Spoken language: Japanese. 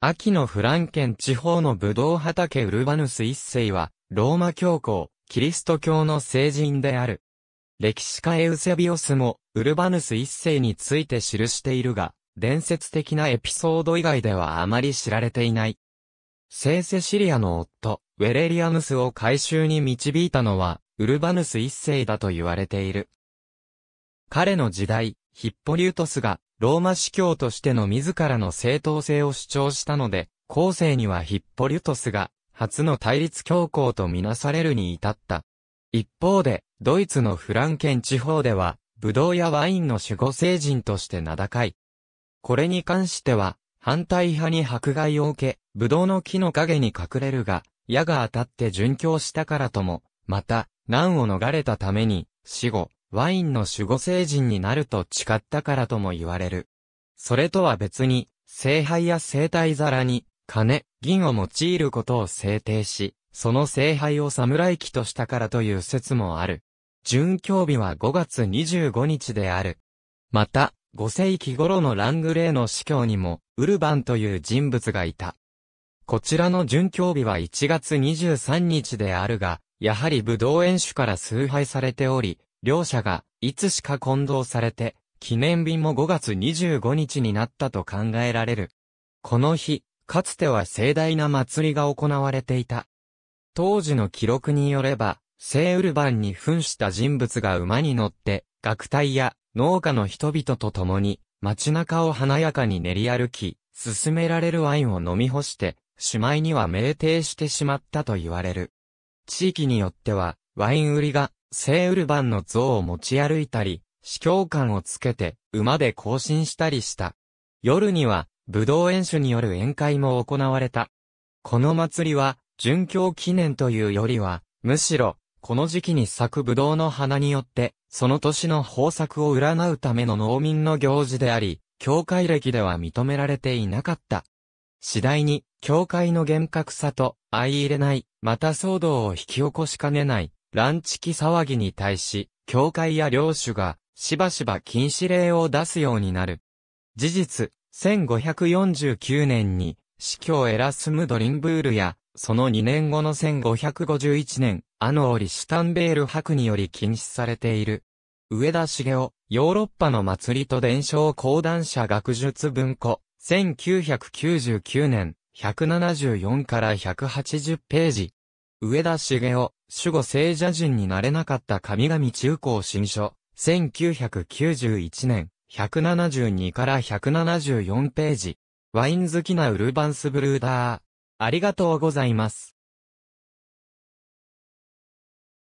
秋のフランケン地方のブドウ畑ウルバヌス一世は、ローマ教皇、キリスト教の聖人である。歴史家エウセビオスも、ウルバヌス一世について記しているが、伝説的なエピソード以外ではあまり知られていない。聖セシリアの夫、ウェレリアヌスを回収に導いたのは、ウルバヌス一世だと言われている。彼の時代、ヒッポリュートスがローマ司教としての自らの正当性を主張したので、後世にはヒッポリュトスが、初の対立教皇とみなされるに至った。一方で、ドイツのフランケン地方では、ブドウやワインの守護聖人として名高い。これに関しては、反対派に迫害を受け、ブドウの木の陰に隠れるが、矢が当たって殉教したからとも、また、難を逃れたために、死後、ワインの守護聖人になると誓ったからとも言われる。それとは別に、聖杯や聖体皿に、金、銀を用いることを制定し、その聖杯を侍旗としたからという説もある。準教日は5月25日である。また、5世紀頃のラングレーの司教にも、ウルバンという人物がいた。こちらの準教日は1月23日であるが、やはり武道園主から崇拝されており、両者がいつしか混同されて、記念日も5月25日になったと考えられる。この日、かつては盛大な祭りが行われていた。当時の記録によれば、聖ウルバンに扮した人物が馬に乗って、学隊や農家の人々と共に、街中を華やかに練り歩き、進められるワインを飲み干して、しまいには酩酊してしまったと言われる。地域によっては、ワイン売りが聖ウルバンの像を持ち歩いたり、司教官をつけて馬で行進したりした。夜には、武道演習による宴会も行われた。この祭りは、殉教記念というよりは、むしろ、この時期に咲く武道の花によって、その年の豊作を占うための農民の行事であり、教会歴では認められていなかった。次第に、教会の厳格さと、相入れない、また騒動を引き起こしかねない、乱地期騒ぎに対し、教会や領主が、しばしば禁止令を出すようになる。事実、1549年に、司教エラスム・ドリンブールや、その2年後の1551年、アノーリ・シュタンベール博により禁止されている。上田茂雄、ヨーロッパの祭りと伝承講談社学術文庫、1999年、174から180ページ。上田茂雄、守護聖者人になれなかった神々中高新書、1991年、172から174ページ。ワイン好きなウルバンスブルーダー。ありがとうございます。